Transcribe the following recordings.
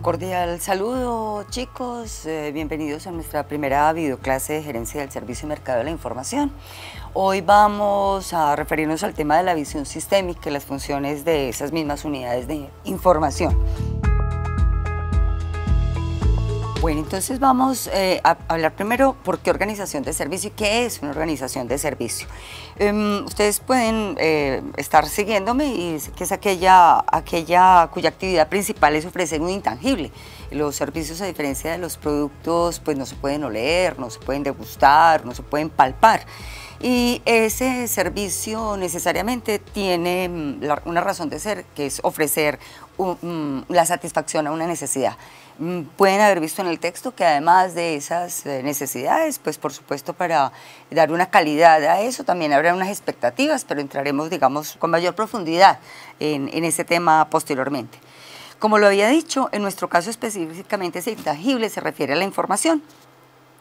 cordial saludo, chicos. Eh, bienvenidos a nuestra primera videoclase de Gerencia del Servicio y Mercado de la Información. Hoy vamos a referirnos al tema de la visión sistémica y las funciones de esas mismas unidades de información. Bueno, entonces vamos eh, a hablar primero por qué organización de servicio y qué es una organización de servicio. Em, ustedes pueden eh, estar siguiéndome y que es aquella, aquella cuya actividad principal es ofrecer un intangible. Los servicios, a diferencia de los productos, pues no se pueden oler, no se pueden degustar, no se pueden palpar. Y ese servicio necesariamente tiene mm, una razón de ser, que es ofrecer mm, la satisfacción a una necesidad. Mm, pueden haber visto en el texto que además de esas eh, necesidades, pues por supuesto para dar una calidad a eso también habrá unas expectativas, pero entraremos, digamos, con mayor profundidad en, ese tema posteriormente. Como lo había dicho, en nuestro caso específicamente ese intangible se refiere a la información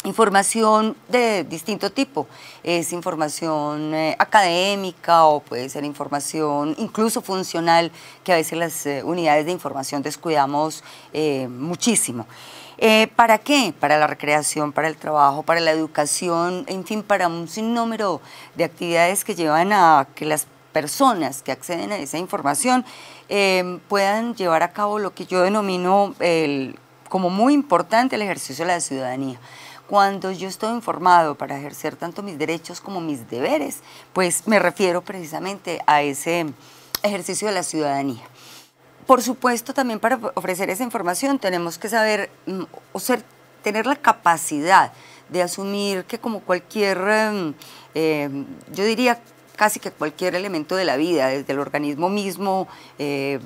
información de distinto tipo, es información eh, académica o puede ser información incluso funcional que a veces las eh, unidades de información descuidamos eh, muchísimo. ¿Para qué? Para la recreación, para el trabajo, para la educación, en fin, para un sinnúmero de actividades que llevan a que las personas que acceden a esa información puedan llevar a cabo lo que yo denomino como muy importante el ejercicio de la ciudadanía. Cuando yo estoy informado para ejercer tanto mis derechos como mis deberes, pues me refiero precisamente a ese ejercicio de la ciudadanía. Por supuesto, también para ofrecer esa información tenemos que saber mm, o ser, tener la capacidad de asumir que como cualquier, em, em, yo diría casi que cualquier elemento de la vida, desde el organismo mismo, eh,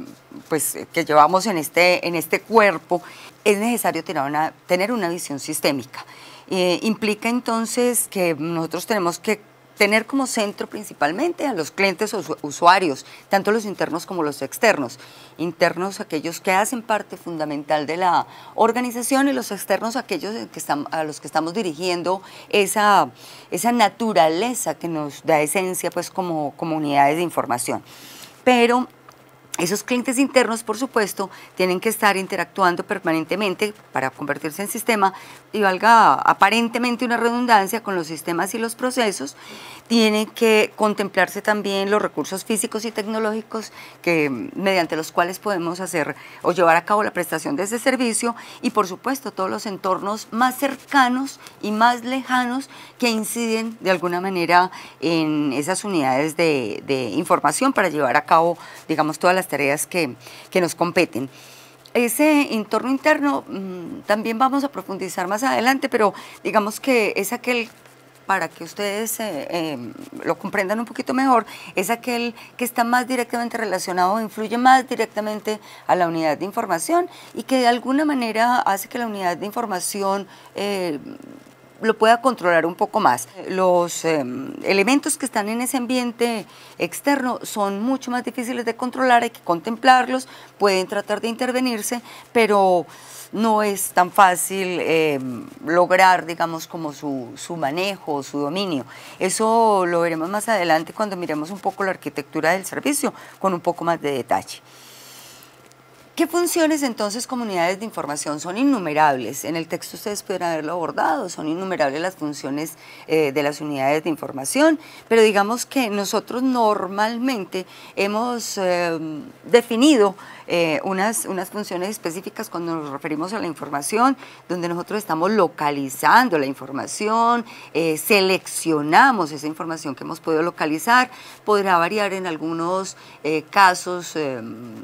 pues eh, que llevamos en este, en este cuerpo, es necesario tener una, tener una visión sistémica. Eh, implica entonces que nosotros tenemos que tener como centro principalmente a los clientes o usuarios, tanto los internos como los externos. Internos aquellos que hacen parte fundamental de la organización y los externos aquellos a los que estamos dirigiendo esa, esa naturaleza que nos da esencia pues como comunidades de información. Pero esos clientes internos, por supuesto, tienen que estar interactuando permanentemente para convertirse en sistema y valga aparentemente una redundancia con los sistemas y los procesos. Tienen que contemplarse también los recursos físicos y tecnológicos que, mediante los cuales podemos hacer o llevar a cabo la prestación de ese servicio y, por supuesto, todos los entornos más cercanos y más lejanos que inciden de alguna manera en esas unidades de, de información para llevar a cabo, digamos, todas las tareas que, nos competen. Ese entorno interno mm, también vamos a profundizar más adelante, pero digamos que es aquel para que ustedes eh, em, lo comprendan un poquito mejor, es aquel que está más directamente relacionado, influye más directamente a la unidad de información y que de alguna manera hace que la unidad de información eh, lo pueda controlar un poco más. Los eh, elementos que están en ese ambiente externo son mucho más difíciles de controlar, hay que contemplarlos, pueden tratar de intervenirse, pero no es tan fácil eh, lograr, digamos, como su, su, manejo, su dominio. Eso lo veremos más adelante cuando miremos un poco la arquitectura del servicio con un poco más de detalle. ¿Qué funciones entonces comunidades de información? Son innumerables. En el texto ustedes pudieron haberlo abordado, son innumerables las funciones eh, de las unidades de información, pero digamos que nosotros normalmente hemos eh, definido eh, unas, unas funciones específicas cuando nos referimos a la información, donde nosotros estamos localizando la información, seleccionamos esa información que hemos podido localizar, podrá variar en algunos casos em,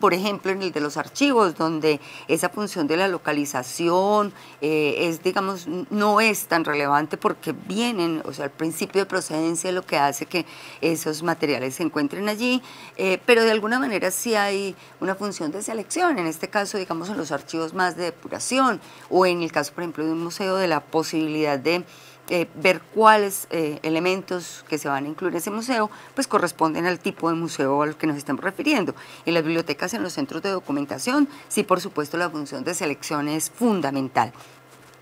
por ejemplo, en el de los archivos, donde esa función de la localización eh, es, digamos, no es tan relevante porque vienen, o sea, el principio de procedencia lo que hace que esos materiales se encuentren allí, eh, pero de alguna manera sí hay una función de selección, en este caso, digamos, en los archivos más de depuración, o en el caso, por ejemplo, de un museo, de la posibilidad de eh, ver cuáles eh, elementos que se van a incluir en ese museo, pues corresponden al tipo de museo al que nos estamos refiriendo. En las bibliotecas, en los centros de documentación, sí, por supuesto, la función de selección es fundamental.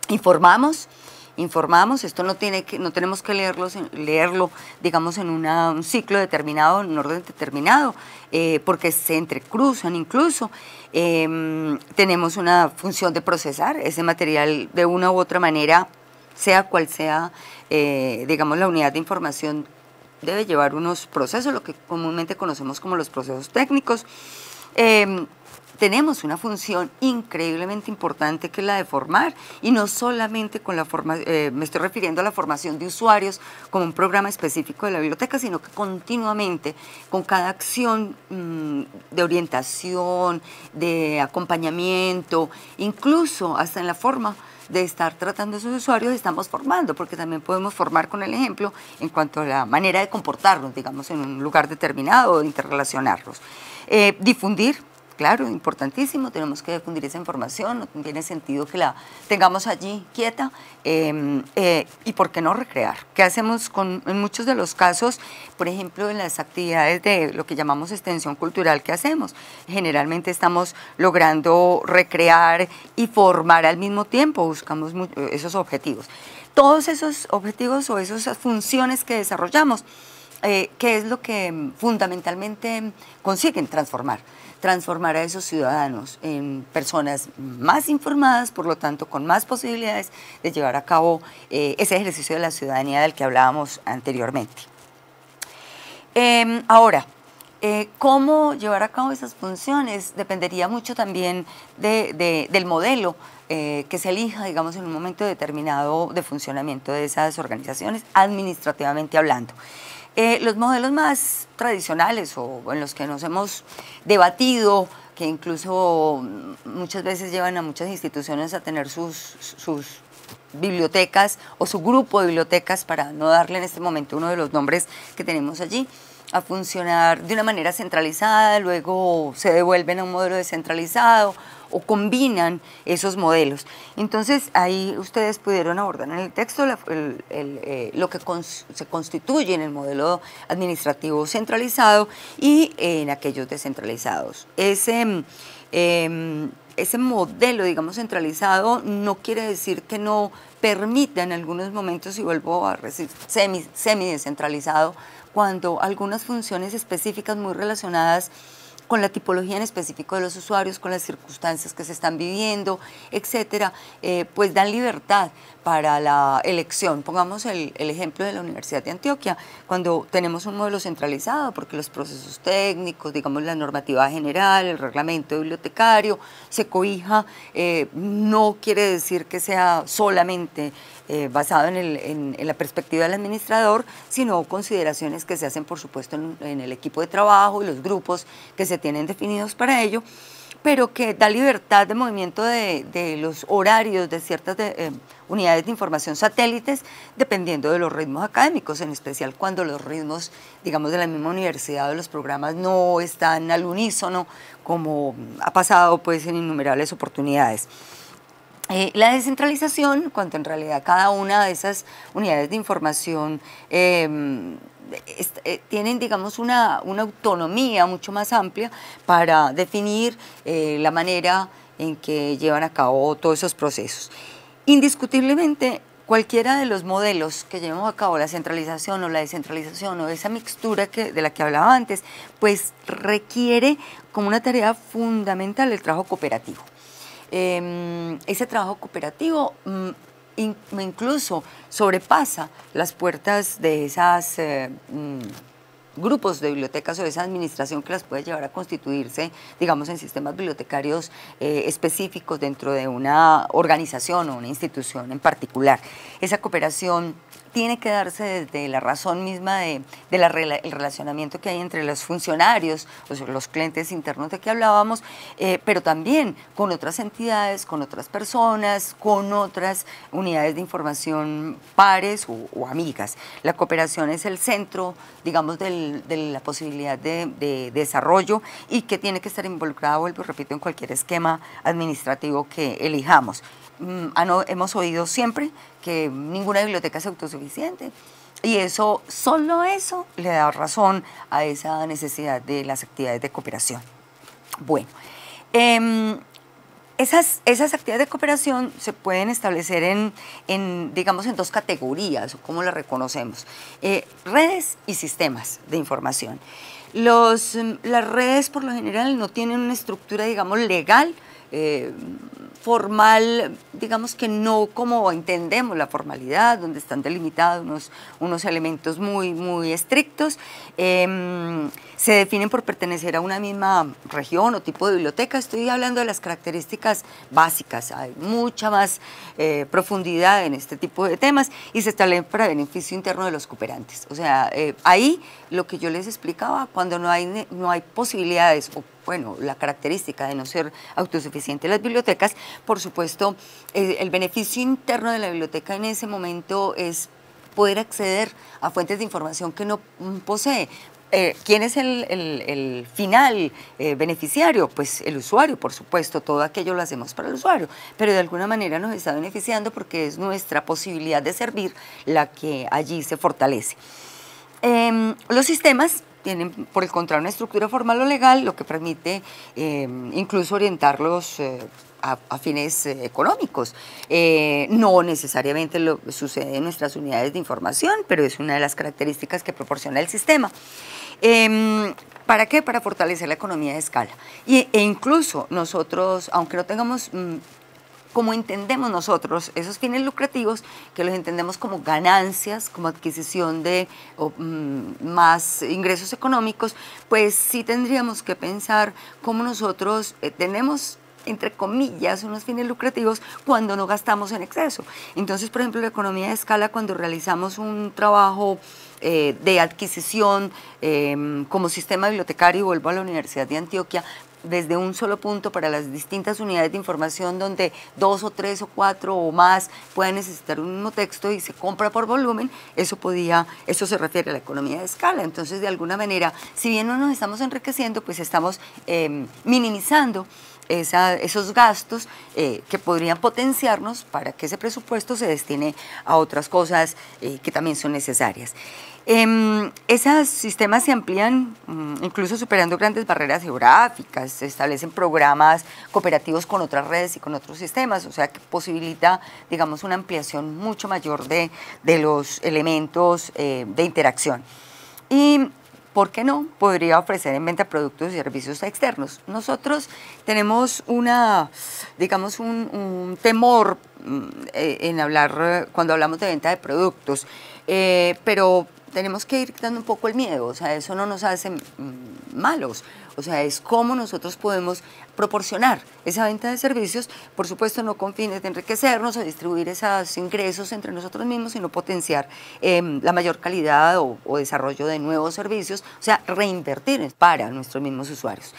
Informamos, informamos, esto no, tiene que, no tenemos que leerlo, leerlo digamos, en un ciclo determinado, en un orden determinado, eh, porque se entrecruzan incluso. Em, tenemos una función de procesar ese material de una u otra manera sea cual sea, eh, digamos, la unidad de información debe llevar unos procesos, lo que comúnmente conocemos como los procesos técnicos. Em, tenemos una función increíblemente importante que es la de formar y no solamente con la forma, eh, me estoy refiriendo a la formación de usuarios como un programa específico de la biblioteca, sino que continuamente con cada acción mm, de orientación, de acompañamiento, incluso hasta en la forma de estar tratando a esos usuarios, estamos formando, porque también podemos formar con el ejemplo en cuanto a la manera de comportarnos, digamos, en un lugar determinado o interrelacionarlos. Eh, difundir, claro, importantísimo, tenemos que difundir esa información, no tiene sentido que la tengamos allí quieta em, eh, y por qué no recrear. ¿Qué hacemos con, en muchos de los casos, por ejemplo, en las actividades de lo que llamamos extensión cultural que hacemos? Generalmente estamos logrando recrear y formar al mismo tiempo, buscamos esos objetivos. Todos esos objetivos o esas funciones que desarrollamos eh, ¿qué es lo que mm, fundamentalmente consiguen transformar? Transformar a esos ciudadanos en personas más informadas, por lo tanto, con más posibilidades de llevar a cabo eh, ese ejercicio de la ciudadanía del que hablábamos anteriormente. Em, ahora, eh, cómo llevar a cabo esas funciones dependería mucho también del modelo que se elija, digamos, en un momento determinado de funcionamiento de esas organizaciones, administrativamente hablando. Eh, los modelos más tradicionales o en los que nos hemos debatido, que incluso muchas veces llevan a muchas instituciones a tener sus bibliotecas o su grupo de bibliotecas, para no darle en este momento uno de los nombres que tenemos allí, a funcionar de una manera centralizada, luego se devuelven a un modelo descentralizado, o combinan esos modelos. Entonces ahí ustedes pudieron abordar en el texto eh, lo que se constituye en el modelo administrativo centralizado y eh, en aquellos descentralizados. Ese, em, ese modelo, digamos, centralizado no quiere decir que no permita en algunos momentos, y vuelvo a decir, semi, semi descentralizado, cuando algunas funciones específicas muy relacionadas con la tipología en específico de los usuarios, con las circunstancias que se están viviendo, etcétera, eh, pues dan libertad para la elección. Pongamos el, ejemplo de la Universidad de Antioquia, cuando tenemos un modelo centralizado, porque los procesos técnicos, digamos la normativa general, el reglamento bibliotecario, se coija, eh, no quiere decir que sea solamente eh, basado en, el, la perspectiva del administrador, sino consideraciones que se hacen, por supuesto, en el equipo de trabajo y los grupos que se tienen definidos para ello pero que da libertad de movimiento de, los horarios de ciertas eh, unidades de información satélites dependiendo de los ritmos académicos, en especial cuando los ritmos, digamos, de la misma universidad o los programas no están al unísono, como ha pasado pues en innumerables oportunidades. Eh, la descentralización, cuando en realidad cada una de esas unidades de información em, eh, tienen, digamos, una, una, autonomía mucho más amplia para definir eh, la manera en que llevan a cabo todos esos procesos. Indiscutiblemente, cualquiera de los modelos que llevamos a cabo, la centralización o la descentralización o esa mixtura que, de la que hablaba antes, pues requiere como una tarea fundamental el trabajo cooperativo. Em, ese trabajo cooperativo mm, incluso sobrepasa las puertas de esos eh, mm, grupos de bibliotecas o de esa administración que las puede llevar a constituirse, digamos, en sistemas bibliotecarios eh, específicos dentro de una organización o una institución en particular. Esa cooperación tiene que darse desde la razón misma del de, la relacionamiento que hay entre los funcionarios, o los clientes internos de que hablábamos, eh, pero también con otras entidades, con otras personas, con otras unidades de información pares o, amigas. La cooperación es el centro, digamos, de la posibilidad de, desarrollo y que tiene que estar involucrado, vuelvo repito, en cualquier esquema administrativo que elijamos. Mm, hemos oído siempre que ninguna biblioteca es autosuficiente. Y eso, solo eso le da razón a esa necesidad de las actividades de cooperación. Bueno, em, esas, esas, actividades de cooperación se pueden establecer en, en digamos, en dos categorías, o como las reconocemos, eh, redes y sistemas de información. Los, mm, las redes, por lo general, no tienen una estructura, digamos, legal, eh, formal, digamos que no como entendemos la formalidad, donde están delimitados unos, unos elementos muy, muy estrictos. Em, se definen por pertenecer a una misma región o tipo de biblioteca. Estoy hablando de las características básicas. Hay mucha más eh, profundidad en este tipo de temas y se establece para beneficio interno de los cooperantes. O sea, eh, ahí lo que yo les explicaba, cuando no hay, no hay posibilidades o bueno, la característica de no ser autosuficiente. Las bibliotecas, por supuesto, eh, el beneficio interno de la biblioteca en ese momento es poder acceder a fuentes de información que no mm, posee. Eh, ¿Quién es el, final eh, beneficiario? Pues el usuario, por supuesto, todo aquello lo hacemos para el usuario, pero de alguna manera nos está beneficiando porque es nuestra posibilidad de servir la que allí se fortalece. Em, los sistemas tienen por el contrario una estructura formal o legal, lo que permite eh, incluso orientarlos eh, a, fines eh, económicos. no necesariamente sucede en nuestras unidades de información, pero es una de las características que proporciona el sistema. Em, ¿Para qué? Para fortalecer la economía de escala. e incluso nosotros, aunque no tengamos mm, como entendemos nosotros esos fines lucrativos, que los entendemos como ganancias, como adquisición de mm, más ingresos económicos, pues sí tendríamos que pensar cómo nosotros eh, tenemos entre comillas, unos fines lucrativos cuando no gastamos en exceso. Entonces, por ejemplo, la economía de escala, cuando realizamos un trabajo eh, de adquisición em, como sistema bibliotecario, vuelvo a la Universidad de Antioquia, desde un solo punto para las distintas unidades de información donde dos o tres o cuatro o más puedan necesitar un mismo texto y se compra por volumen, eso podía, eso se refiere a la economía de escala. Entonces, de alguna manera, si bien no nos estamos enriqueciendo, pues estamos em, minimizando esos gastos eh, que podrían potenciarnos para que ese presupuesto se destine a otras cosas eh, que también son necesarias. Em, esos sistemas se amplían mm, incluso superando grandes barreras geográficas, se establecen programas cooperativos con otras redes y con otros sistemas, o sea que posibilita, digamos, una ampliación mucho mayor de, los elementos eh, de interacción. Y, ¿por qué no? Podría ofrecer en venta productos y servicios externos. Nosotros tenemos una, digamos, un, temor mm, eh, en hablar, cuando hablamos de venta de productos, eh, pero tenemos que ir quitando un poco el miedo, o sea, eso no nos hace mm, malos, o sea, es cómo nosotros podemos proporcionar esa venta de servicios, por supuesto no con fines de enriquecernos o distribuir esos ingresos entre nosotros mismos, sino potenciar em, la mayor calidad o, o desarrollo de nuevos servicios, o sea, reinvertir para nuestros mismos usuarios.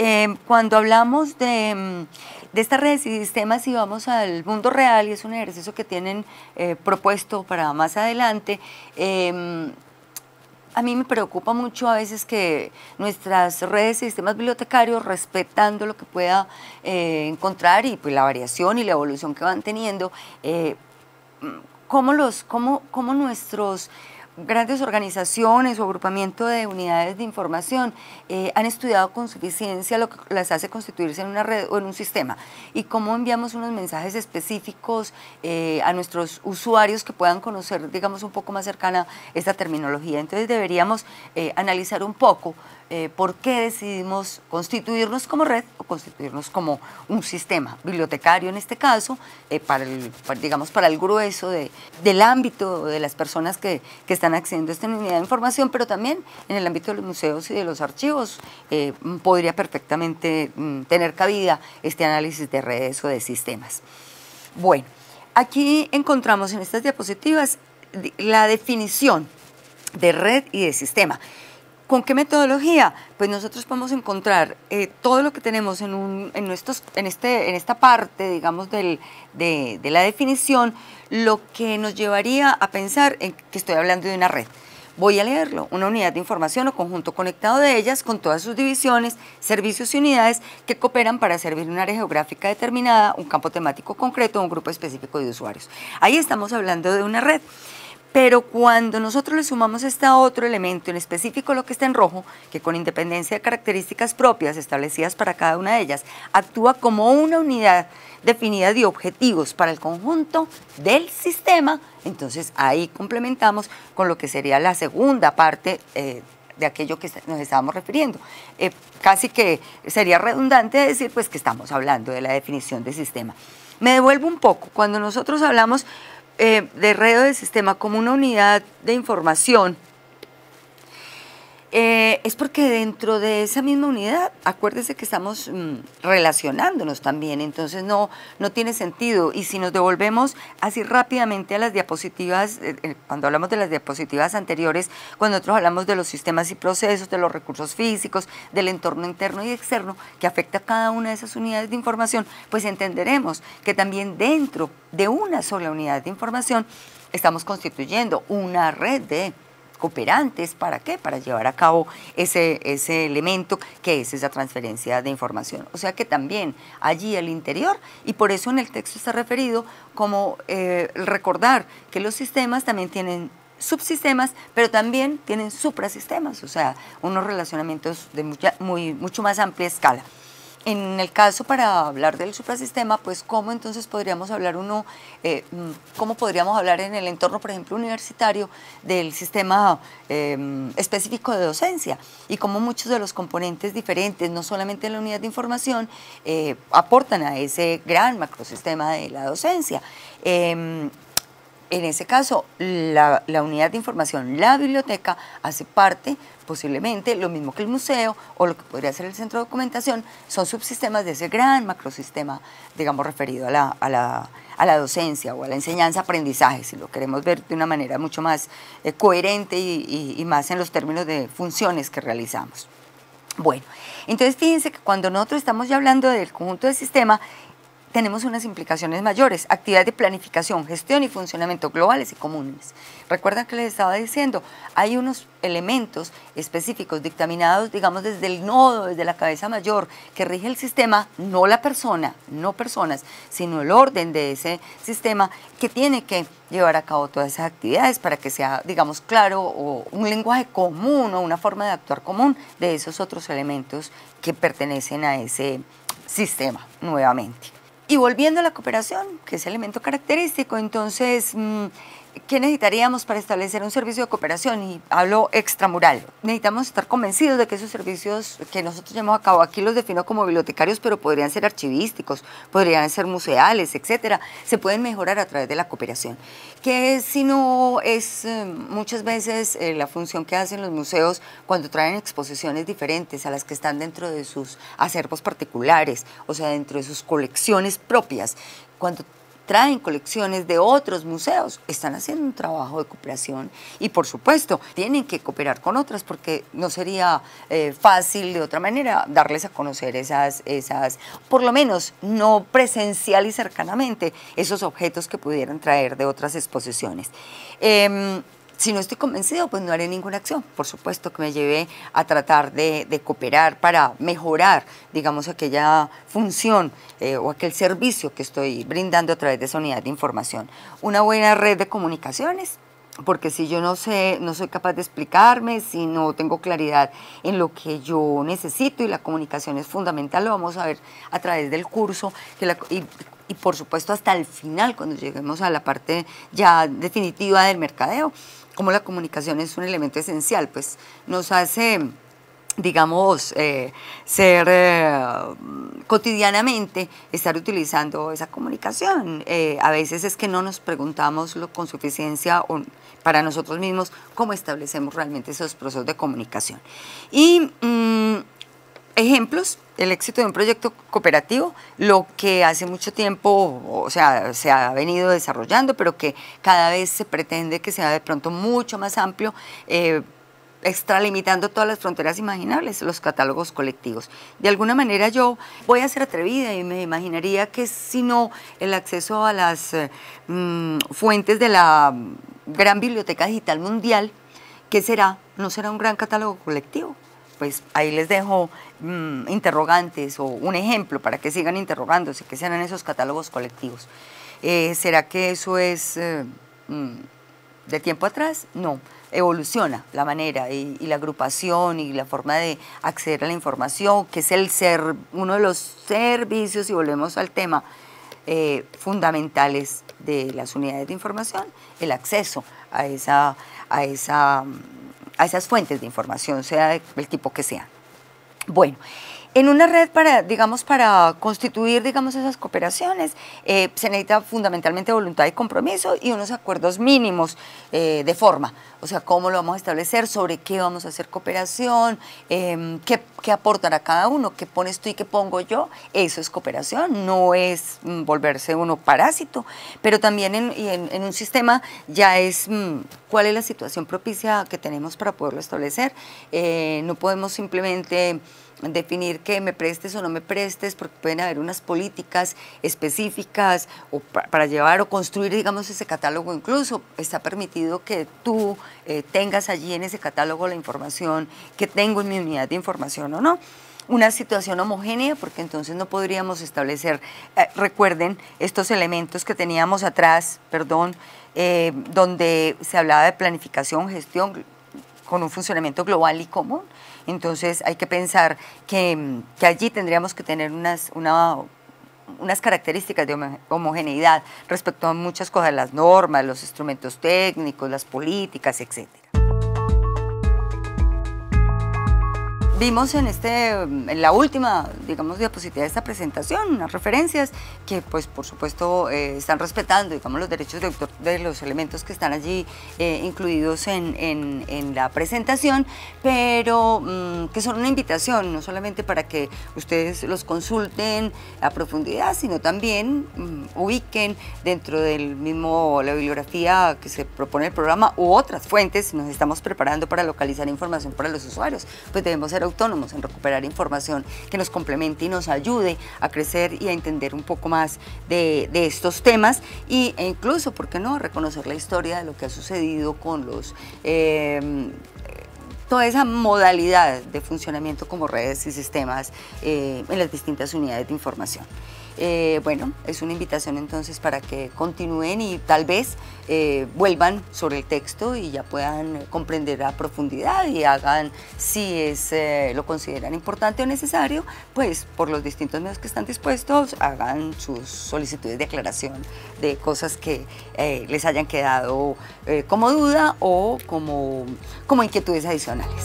Em, cuando hablamos de, em, estas redes y sistemas y vamos al mundo real, y es un ejercicio que tienen eh, propuesto para más adelante, em, a mí me preocupa mucho a veces que nuestras redes y sistemas bibliotecarios, respetando lo que pueda eh, encontrar y pues, la variación y la evolución que van teniendo, eh, cómo, los, cómo, cómo nuestros grandes organizaciones o agrupamiento de unidades de información eh, han estudiado con suficiencia lo que las hace constituirse en una red o en un sistema y cómo enviamos unos mensajes específicos eh, a nuestros usuarios que puedan conocer, digamos, un poco más cercana esta terminología. Entonces deberíamos eh, analizar un poco eh, por qué decidimos constituirnos como red o constituirnos como un sistema bibliotecario en este caso, eh, para el, digamos para el grueso del ámbito de las personas que, están accediendo a esta unidad de información, pero también en el ámbito de los museos y de los archivos eh, podría perfectamente mm, tener cabida este análisis de redes o de sistemas. Bueno, aquí encontramos en estas diapositivas la definición de red y de sistema. ¿Con qué metodología? Pues nosotros podemos encontrar eh, todo lo que tenemos en, nuestros, en, este, en esta parte, digamos, de, la definición, lo que nos llevaría a pensar que estoy hablando de una red. Voy a leerlo, una unidad de información o conjunto conectado de ellas con todas sus divisiones, servicios y unidades que cooperan para servir una área geográfica determinada, un campo temático concreto o un grupo específico de usuarios. Ahí estamos hablando de una red. Pero cuando nosotros le sumamos este otro elemento, en específico lo que está en rojo, que con independencia de características propias establecidas para cada una de ellas, actúa como una unidad definida de objetivos para el conjunto del sistema, entonces ahí complementamos con lo que sería la segunda parte eh, de aquello que nos estábamos refiriendo. Eh, casi que sería redundante decir pues que estamos hablando de la definición de sistema. Me devuelvo un poco, cuando nosotros hablamos eh, de Red de Sistema como una unidad de información eh, es porque dentro de esa misma unidad, acuérdese que estamos mm, relacionándonos también, entonces no, no tiene sentido. Y si nos devolvemos así rápidamente a las diapositivas, eh, eh, cuando hablamos de las diapositivas anteriores, cuando nosotros hablamos de los sistemas y procesos, de los recursos físicos, del entorno interno y externo que afecta a cada una de esas unidades de información, pues entenderemos que también dentro de una sola unidad de información estamos constituyendo una red de cooperantes, ¿para qué? Para llevar a cabo ese, elemento que es esa transferencia de información. O sea que también allí el interior, y por eso en el texto está referido como eh, recordar que los sistemas también tienen subsistemas, pero también tienen suprasistemas, o sea, unos relacionamientos de mucha, muy, mucho más amplia escala en el caso para hablar del suprasistema, pues cómo entonces podríamos hablar uno, eh, mm, cómo podríamos hablar en el entorno, por ejemplo, universitario, del sistema em, específico de docencia y cómo muchos de los componentes diferentes, no solamente en la unidad de información, eh, aportan a ese gran macrosistema de la docencia. Em, en ese caso, la, unidad de información, la biblioteca, hace parte, posiblemente, lo mismo que el museo o lo que podría ser el centro de documentación, son subsistemas de ese gran macrosistema, digamos, referido a la, a la, docencia o a la enseñanza-aprendizaje, si lo queremos ver de una manera mucho más eh, coherente y, más en los términos de funciones que realizamos. Bueno, entonces fíjense que cuando nosotros estamos ya hablando del conjunto de sistema, tenemos unas implicaciones mayores, actividades de planificación, gestión y funcionamiento globales y comunes. Recuerdan que les estaba diciendo, hay unos elementos específicos dictaminados, digamos, desde el nodo, desde la cabeza mayor, que rige el sistema, no la persona, no personas, sino el orden de ese sistema que tiene que llevar a cabo todas esas actividades para que sea, digamos, claro o un lenguaje común o una forma de actuar común de esos otros elementos que pertenecen a ese sistema nuevamente. Y volviendo a la cooperación, que es elemento característico, entonces... Mm, ¿qué necesitaríamos para establecer un servicio de cooperación? Y hablo extramural. Necesitamos estar convencidos de que esos servicios que nosotros llevamos a cabo, aquí los defino como bibliotecarios, pero podrían ser archivísticos, podrían ser museales, etcétera, se pueden mejorar a través de la cooperación. Que si no es eh, muchas veces eh, la función que hacen los museos cuando traen exposiciones diferentes a las que están dentro de sus acervos particulares, o sea, dentro de sus colecciones propias? Cuando traen colecciones de otros museos, están haciendo un trabajo de cooperación y por supuesto tienen que cooperar con otras porque no sería eh, fácil de otra manera darles a conocer esas, esas, por lo menos no presencial y cercanamente, esos objetos que pudieran traer de otras exposiciones. Em, si no estoy convencido, pues no haré ninguna acción. Por supuesto que me lleve a tratar de, cooperar para mejorar, digamos, aquella función eh, o aquel servicio que estoy brindando a través de esa unidad de información. Una buena red de comunicaciones, porque si yo no sé, no soy capaz de explicarme, si no tengo claridad en lo que yo necesito y la comunicación es fundamental, lo vamos a ver a través del curso y por supuesto hasta el final, cuando lleguemos a la parte ya definitiva del mercadeo cómo la comunicación es un elemento esencial, pues nos hace digamos, eh, ser eh, cotidianamente, estar utilizando esa comunicación. Eh, a veces es que no nos preguntamos lo, con suficiencia o para nosotros mismos cómo establecemos realmente esos procesos de comunicación. Y mm, ejemplos, el éxito de un proyecto cooperativo, lo que hace mucho tiempo, o sea, se ha venido desarrollando, pero que cada vez se pretende que sea de pronto mucho más amplio. Eh, extralimitando todas las fronteras imaginables, los catálogos colectivos. De alguna manera yo voy a ser atrevida y me imaginaría que si no el acceso a las eh, mm, fuentes de la gran biblioteca digital mundial, ¿qué será? ¿No será un gran catálogo colectivo? pues ahí les dejo mm, interrogantes o un ejemplo para que sigan interrogándose, que sean en esos catálogos colectivos. Eh, ¿Será que eso es eh, mm, de tiempo atrás? No, evoluciona la manera y, la agrupación y la forma de acceder a la información, que es el ser, uno de los servicios, y volvemos al tema, eh, fundamentales de las unidades de información, el acceso a esa, a esa mm, a esas fuentes de información, sea del tipo que sea. Bueno, en una red para, digamos, para constituir, digamos, esas cooperaciones, eh, se necesita fundamentalmente voluntad y compromiso y unos acuerdos mínimos eh, de forma. O sea, cómo lo vamos a establecer, sobre qué vamos a hacer cooperación, em, qué, qué aportará cada uno, qué pones tú y qué pongo yo. Eso es cooperación, no es mm, volverse uno parásito. Pero también en, un sistema ya es mm, cuál es la situación propicia que tenemos para poderlo establecer. Eh, no podemos simplemente definir que me prestes o no me prestes, porque pueden haber unas políticas específicas o para llevar o construir, digamos, ese catálogo. Incluso está permitido que tú eh, tengas allí en ese catálogo la información que tengo en mi unidad de información o no una situación homogénea, porque entonces no podríamos establecer, eh, recuerden, estos elementos que teníamos atrás, perdón, eh, donde se hablaba de planificación, gestión con un funcionamiento global y común. Entonces hay que pensar mm, que, allí tendríamos que tener unas, unas características de homogeneidad respecto a muchas cosas, las normas, los instrumentos técnicos, las políticas, etc. Vimos en, este, en la última, digamos, diapositiva de esta presentación unas referencias que, pues, por supuesto, eh, están respetando, digamos, los derechos de los elementos que están allí eh, incluidos en, la presentación, pero mm, que son una invitación, no solamente para que ustedes los consulten a profundidad, sino también mm, ubiquen dentro del mismo, la bibliografía que se propone el programa u otras fuentes, nos estamos preparando para localizar información para los usuarios, pues debemos ser autónomos, en recuperar información que nos complemente y nos ayude a crecer y a entender un poco más de, estos temas e incluso, ¿por qué no?, reconocer la historia de lo que ha sucedido con los... Em, toda esa modalidad de funcionamiento como redes y sistemas eh, en las distintas unidades de información. Eh, bueno, es una invitación entonces para que continúen y tal vez eh, vuelvan sobre el texto y ya puedan comprender a profundidad y hagan, si es, eh, lo consideran importante o necesario, pues por los distintos medios que están dispuestos, hagan sus solicitudes de aclaración de cosas que les hayan quedado como duda o como, como inquietudes adicionales.